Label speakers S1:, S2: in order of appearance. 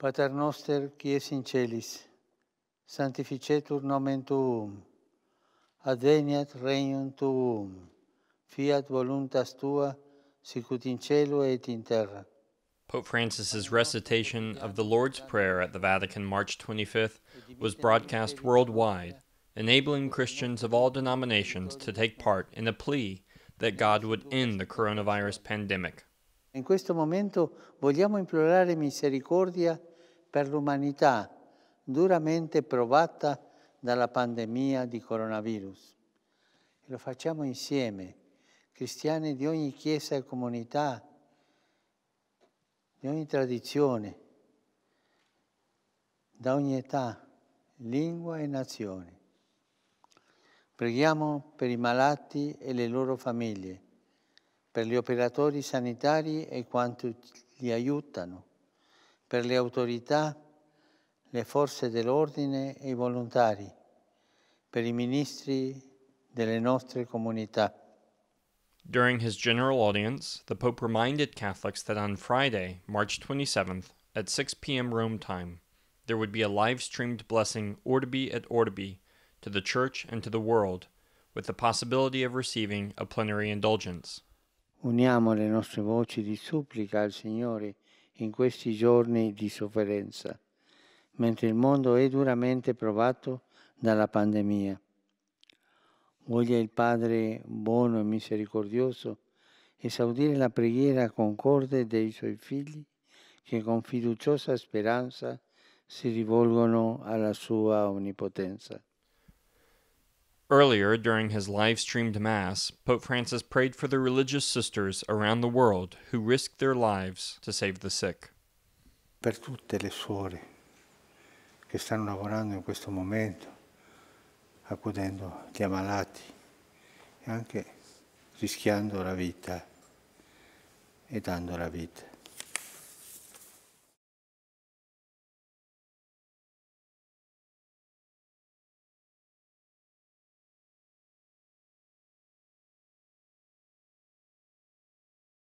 S1: Pater noster, qui es in celis, sanctificetur nomen tuum, adveniat regnum tuum, fiat voluntas tua, sicut in cielo et in terra.
S2: Pope Francis's recitation of the Lord's Prayer at the Vatican March 25th was broadcast worldwide, enabling Christians of all denominations to take part in a plea that God would end the coronavirus pandemic.
S1: In questo momento vogliamo implorare misericordia per l'umanità duramente provata dalla pandemia di coronavirus. E lo facciamo insieme, cristiani di ogni chiesa e comunità, di ogni tradizione, da ogni età, lingua e nazione. Preghiamo per i malati e le loro famiglie per gli operatori sanitari e quanti li aiutano, per le autorità, le forze dell'ordine e i volontari, per i ministri delle nostre comunità.
S2: During his general audience, the Pope reminded Catholics that on Friday, March 27th, at 6 p.m. Rome time, there would be a live streamed blessing Ordebi et Ordebi to the Church and to the world, with the possibility of receiving a plenary indulgence.
S1: Uniamo le nostre voci di supplica al Signore in questi giorni di sofferenza, mentre il mondo è duramente provato dalla pandemia. Voglia il Padre buono e misericordioso esaudire la preghiera concorde dei suoi figli che con fiduciosa speranza si rivolgono alla sua onnipotenza.
S2: Earlier, during his live streamed Mass, Pope Francis prayed for the religious sisters around the
S1: world who risked their lives to save the sick. Per tutte le suore che stanno lavorando in questo momento, accudendo gli ammalati e anche rischiando la vita e dando la vita.